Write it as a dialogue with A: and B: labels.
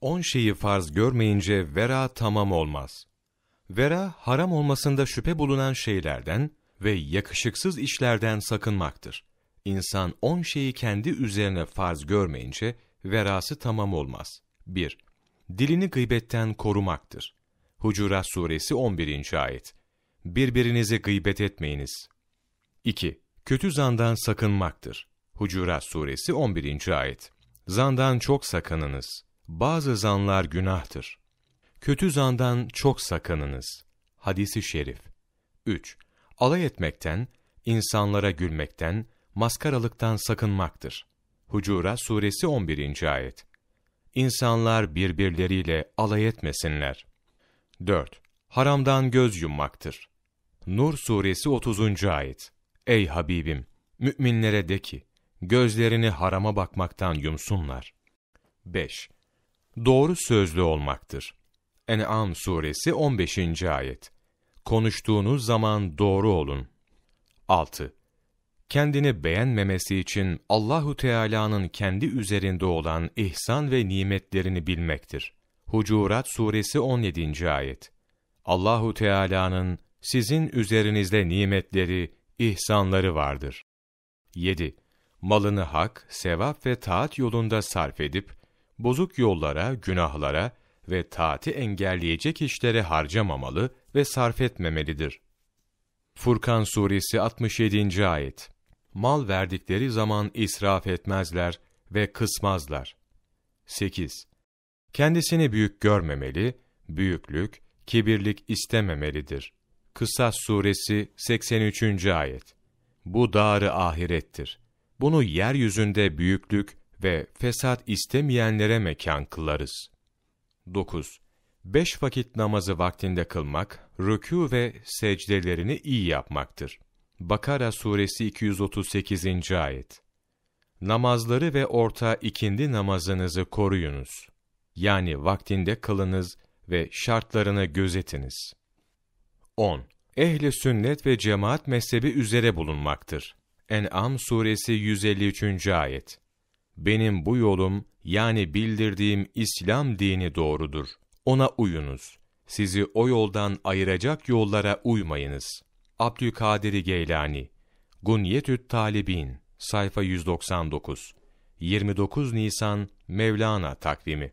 A: On şeyi farz görmeyince vera tamam olmaz. Vera, haram olmasında şüphe bulunan şeylerden ve yakışıksız işlerden sakınmaktır. İnsan on şeyi kendi üzerine farz görmeyince verası tamam olmaz. 1. Dilini gıybetten korumaktır. Hucurat Suresi 11. Ayet Birbirinizi gıybet etmeyiniz. 2. Kötü zandan sakınmaktır. Hucurat Suresi 11. Ayet Zandan çok sakınınız bazı zanlar günahtır. Kötü zandan çok sakınınız. Hadisi şerif. 3. Alay etmekten, insanlara gülmekten, maskaralıktan sakınmaktır. Hucura suresi 11. ayet. İnsanlar birbirleriyle alay etmesinler. 4. Haramdan göz yummaktır. Nur suresi 30. ayet. Ey Habibim! Müminlere de ki, gözlerini harama bakmaktan yumsunlar. 5 doğru sözlü olmaktır. En'am suresi 15. ayet. Konuştuğunuz zaman doğru olun. 6. Kendini beğenmemesi için Allahu Teala'nın kendi üzerinde olan ihsan ve nimetlerini bilmektir. Hucurat suresi 17. ayet. Allahu Teala'nın sizin üzerinizde nimetleri, ihsanları vardır. 7. Malını hak, sevap ve taat yolunda sarf edip bozuk yollara, günahlara ve taati engelleyecek işlere harcamamalı ve sarf etmemelidir. Furkan Suresi 67. Ayet Mal verdikleri zaman israf etmezler ve kısmazlar. 8. Kendisini büyük görmemeli, büyüklük, kibirlik istememelidir. Kısas Suresi 83. Ayet Bu darı ahirettir. Bunu yeryüzünde büyüklük, ve fesat istemeyenlere mekan kılarız. 9. Beş vakit namazı vaktinde kılmak, rükû ve secdelerini iyi yapmaktır. Bakara suresi 238. ayet Namazları ve orta ikindi namazınızı koruyunuz. Yani vaktinde kılınız ve şartlarını gözetiniz. 10. Ehli sünnet ve cemaat mezhebi üzere bulunmaktır. En'am suresi 153. ayet benim bu yolum yani bildirdiğim İslam dini doğrudur. Ona uyunuz. Sizi o yoldan ayıracak yollara uymayınız. Abdülkadir Geylani Gunyetü't Talibin sayfa 199 29 Nisan Mevlana takvimi